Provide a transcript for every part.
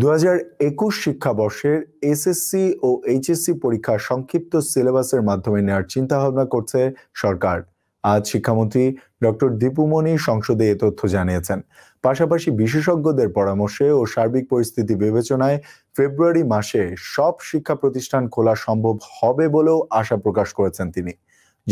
2021 একুশ শিক্ষাবর্ষের এসএসসি ও এইচএসসি পরীক্ষার সংক্ষিপ্ত সিলেবাসের মাধ্যমে নেওয়ার ভাবনা করছে সরকার আজ শিক্ষামন্ত্রী ডক্টর দীপুমণি সংসদে এ তথ্য জানিয়েছেন পাশাপাশি বিশেষজ্ঞদের পরামর্শে ও সার্বিক পরিস্থিতি বিবেচনায় ফেব্রুয়ারি মাসে সব শিক্ষা প্রতিষ্ঠান খোলা সম্ভব হবে বলেও আশা প্রকাশ করেছেন তিনি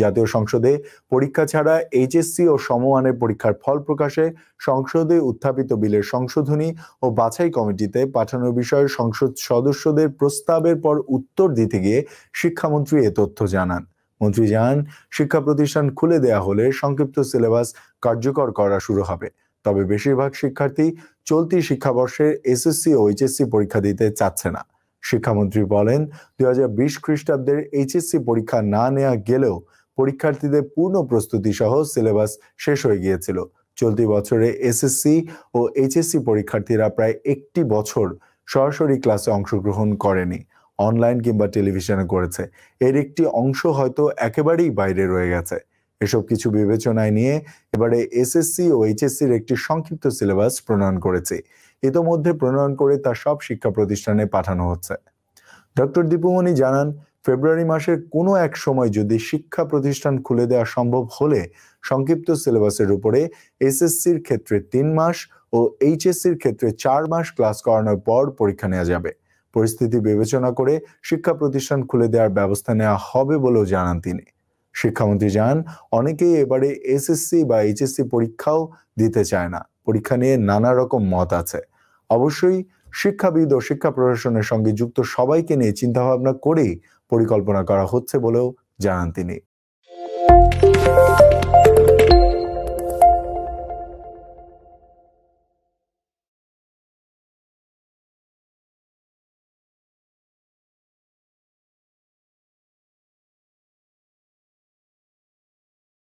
জাতীয় সংসদে পরীক্ষা ছাড়া এইচএসসি ও সমমানের পরীক্ষার ফল প্রকাশে সংসদে উত্থাপিত বিলের সংশোধনী ও বাছাই কমিটিতে পাঠানোর বিষয়ে সংসদ সদস্যদের প্রস্তাবের পর উত্তর দিতে গিয়ে শিক্ষামন্ত্রী এ তথ্য জানান মন্ত্রী জানান শিক্ষা প্রতিষ্ঠান খুলে দেয়া হলে সংক্ষিপ্ত সিলেবাস কার্যকর করা শুরু হবে তবে বেশিরভাগ শিক্ষার্থী চলতি শিক্ষাবর্ষের এসএসসি ও এইচএসসি পরীক্ষা দিতে চাচ্ছে না শিক্ষামন্ত্রী বলেন দুই খ্রিস্টাব্দের এইচএসসি পরীক্ষা না নেওয়া গেলেও পরীক্ষার্থীদের পূর্ণ প্রস্তুতি সহ সিলেবাস শেষ হয়ে গিয়েছিল চলতি বছরে এসএসসি ও এইচএসসি পরীক্ষার্থীরা প্রায় একটি বছর সরাসরি ক্লাসে অংশগ্রহণ করেনি অনলাইন কিংবা টেলিভিশনে করেছে এর একটি অংশ হয়তো একেবারেই বাইরে রয়ে গেছে এসব কিছু বিবেচনায় নিয়ে এবারে এসএসসি ও এইচএসসির একটি সংক্ষিপ্ত সিলেবাস প্রণয়ন করেছে ইতোমধ্যে প্রণয়ন করে তা সব শিক্ষা প্রতিষ্ঠানে পাঠানো হচ্ছে ডক্টর দীপুমণি জানান ফেব্রুয়ারি মাসের কোনো এক সময় যদি শিক্ষা প্রতিষ্ঠান খুলে দেওয়া সম্ভব হলে সংক্ষিপ্ত সিলেবাসের উপরে এসএসসির ক্ষেত্রে তিন মাস ও এইচএসসির ক্ষেত্রে চার মাস ক্লাস করানোর পর পরীক্ষা নেওয়া যাবে পরিস্থিতি বিবেচনা করে শিক্ষা প্রতিষ্ঠান খুলে দেওয়ার ব্যবস্থা নেওয়া হবে বলেও জানান তিনি শিক্ষামন্ত্রী যান অনেকেই এবারে এসএসসি বা এইচএসসি পরীক্ষাও দিতে চায় না পরীক্ষা নিয়ে নানা রকম মত আছে অবশ্যই শিক্ষাবিদ ও শিক্ষা প্রশাসনের সঙ্গে যুক্ত সবাইকে নিয়ে চিন্তাভাবনা করেই পরিকল্পনা করা হচ্ছে বলেও জানান তিনি